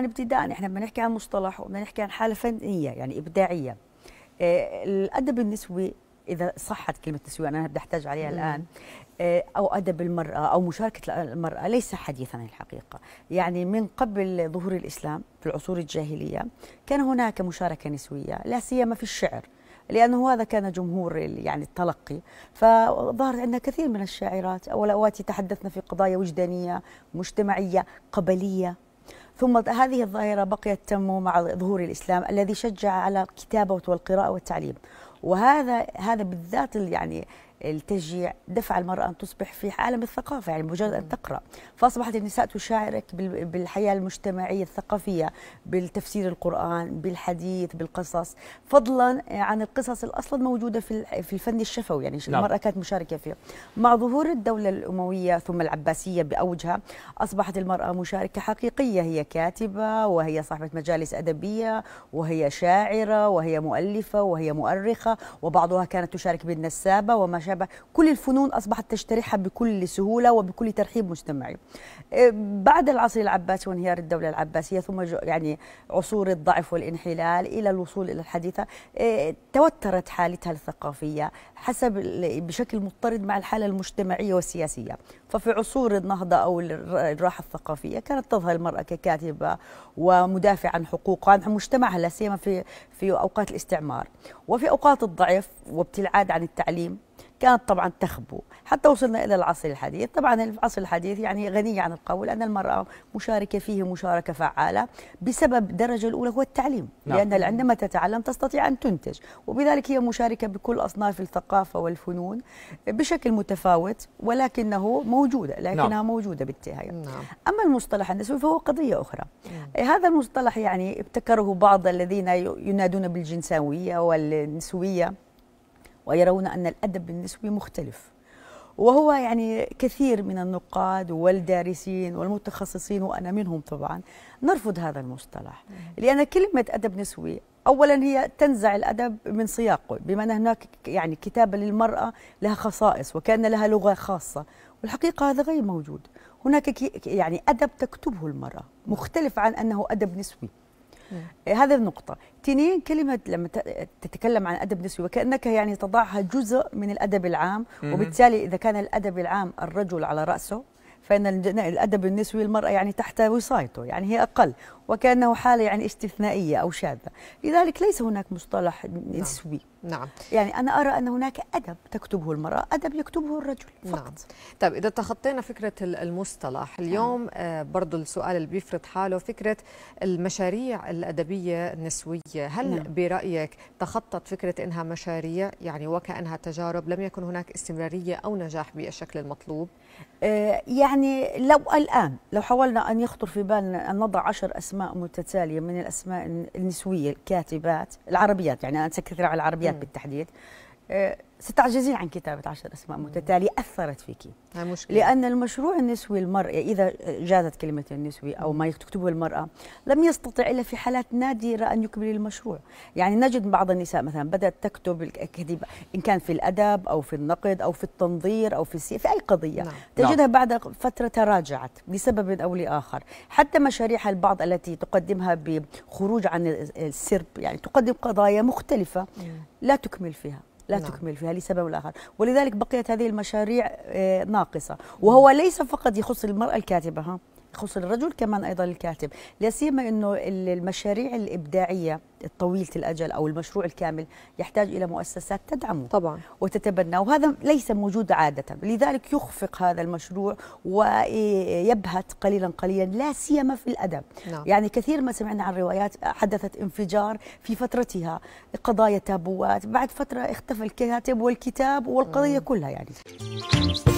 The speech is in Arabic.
عن ابتداء احنا بدنا نحكي عن مصطلح وبدنا نحكي عن حاله فنيه يعني ابداعيه آه، الادب النسوي اذا صحت كلمه نسوي انا بدي احتاج عليها مم. الان آه، او ادب المراه او مشاركه المراه ليس حديثا الحقيقه يعني من قبل ظهور الاسلام في العصور الجاهليه كان هناك مشاركه نسويه لا سيما في الشعر لانه هذا كان جمهور يعني التلقي فظهرت عندنا كثير من الشاعرات اولواتي تحدثنا في قضايا وجدانيه مجتمعيه قبليه ثم هذه الظاهرة بقيت تنمو مع ظهور الإسلام الذي شجع على الكتابة والقراءة والتعليم وهذا هذا بالذات يعني التشجيع دفع المرأة أن تصبح في عالم الثقافة يعني مجرد أن تقرأ فأصبحت النساء تشارك بالحياة المجتمعية الثقافية بالتفسير القرآن بالحديث بالقصص فضلا عن القصص الأصلا موجودة في الفن الشفوي يعني نعم. المرأة كانت مشاركة فيه مع ظهور الدولة الأموية ثم العباسية بأوجها أصبحت المرأة مشاركة حقيقية هي كاتبة وهي صاحبة مجالس أدبية وهي شاعرة وهي مؤلفة وهي مؤرخة وبعضها كانت تشارك بالنسابة وما الخشبه كل الفنون اصبحت تشتريها بكل سهوله وبكل ترحيب مجتمعي آه، بعد العصر العباسي وانهيار الدوله العباسيه ثم يعني عصور الضعف والانحلال الى الوصول الى الحديثه آه، توترت حالتها الثقافيه حسب بشكل مضطرد مع الحاله المجتمعيه والسياسيه ففي عصور النهضه او الراحه الثقافيه كانت تظهر المراه ككاتبه ومدافعه عن حقوقها عن مجتمعها لا سيما في في اوقات الاستعمار وفي اوقات الضعف وابتعاد عن التعليم كانت طبعا تخبو حتى وصلنا إلى العصر الحديث طبعا العصر الحديث يعني غني عن القول أن المرأة مشاركة فيه مشاركة فعالة بسبب درجة الأولى هو التعليم نعم. لان عندما تتعلم تستطيع أن تنتج وبذلك هي مشاركة بكل أصناف الثقافة والفنون بشكل متفاوت ولكنه موجودة نعم. لكنها نعم. موجودة بالتهاية نعم. أما المصطلح النسوي فهو قضية أخرى نعم. إيه، هذا المصطلح يعني ابتكره بعض الذين ينادون بالجنساوية والنسوية ويرون أن الأدب النسوي مختلف وهو يعني كثير من النقاد والدارسين والمتخصصين وأنا منهم طبعا نرفض هذا المصطلح لأن كلمة أدب نسوي اولا هي تنزع الادب من سياقه بما ان هناك يعني كتابه للمراه لها خصائص وكان لها لغه خاصه والحقيقه هذا غير موجود هناك يعني ادب تكتبه المراه مختلف عن انه ادب نسوي إيه، هذه النقطة تنين كلمة لما تتكلم عن أدب نسوي وكأنك يعني تضعها جزء من الأدب العام وبالتالي إذا كان الأدب العام الرجل على رأسه فإن الأدب النسوي المرأة يعني تحت وصايته يعني هي أقل وكأنه حالة يعني استثنائية أو شاذة لذلك ليس هناك مصطلح نعم. نسوي نعم. نعم يعني أنا أرى أن هناك أدب تكتبه المرأة أدب يكتبه الرجل نعم. فقط نعم. طيب إذا تخطينا فكرة المصطلح نعم. اليوم آه برضو السؤال اللي بيفرض حاله فكرة المشاريع الأدبية النسوية هل نعم. برأيك تخطت فكرة إنها مشاريع يعني وكأنها تجارب لم يكن هناك استمرارية أو نجاح بالشكل المطلوب آه يعني يعني لو الآن لو حاولنا أن يخطر في بالنا أن نضع عشر أسماء متتالية من الأسماء النسوية الكاتبات العربيات يعني أنا أتكلم على العربيات م. بالتحديد آه، ستعجزين عن كتابة عشر أسماء متتالية أثرت فيكي مشكلة. لأن المشروع النسوي المرأة يعني إذا جازت كلمة النسوي أو ما تكتبه المرأة لم يستطع إلا في حالات نادرة أن يكمل المشروع يعني نجد بعض النساء مثلا بدأت تكتب الكذب إن كان في الأدب أو في النقد أو في التنظير أو في السي... في أي قضية نعم. تجدها لا. نعم. بعد فترة تراجعت لسبب أو لآخر حتى مشاريعها البعض التي تقدمها بخروج عن السرب يعني تقدم قضايا مختلفة لا تكمل فيها لا نعم. تكمل فيها لسبب آخر ولذلك بقيت هذه المشاريع آه، ناقصة وهو ليس فقط يخص المرأة الكاتبة ها يخص الرجل كمان ايضا الكاتب لا سيما انه المشاريع الابداعيه الطويله الاجل او المشروع الكامل يحتاج الى مؤسسات تدعمه طبعا وتتبناه وهذا ليس موجود عاده لذلك يخفق هذا المشروع ويبهت قليلا قليلا لا سيما في الادب نعم. يعني كثير ما سمعنا عن روايات حدثت انفجار في فترتها قضايا تابوات بعد فتره اختفى الكاتب والكتاب والقضيه مم. كلها يعني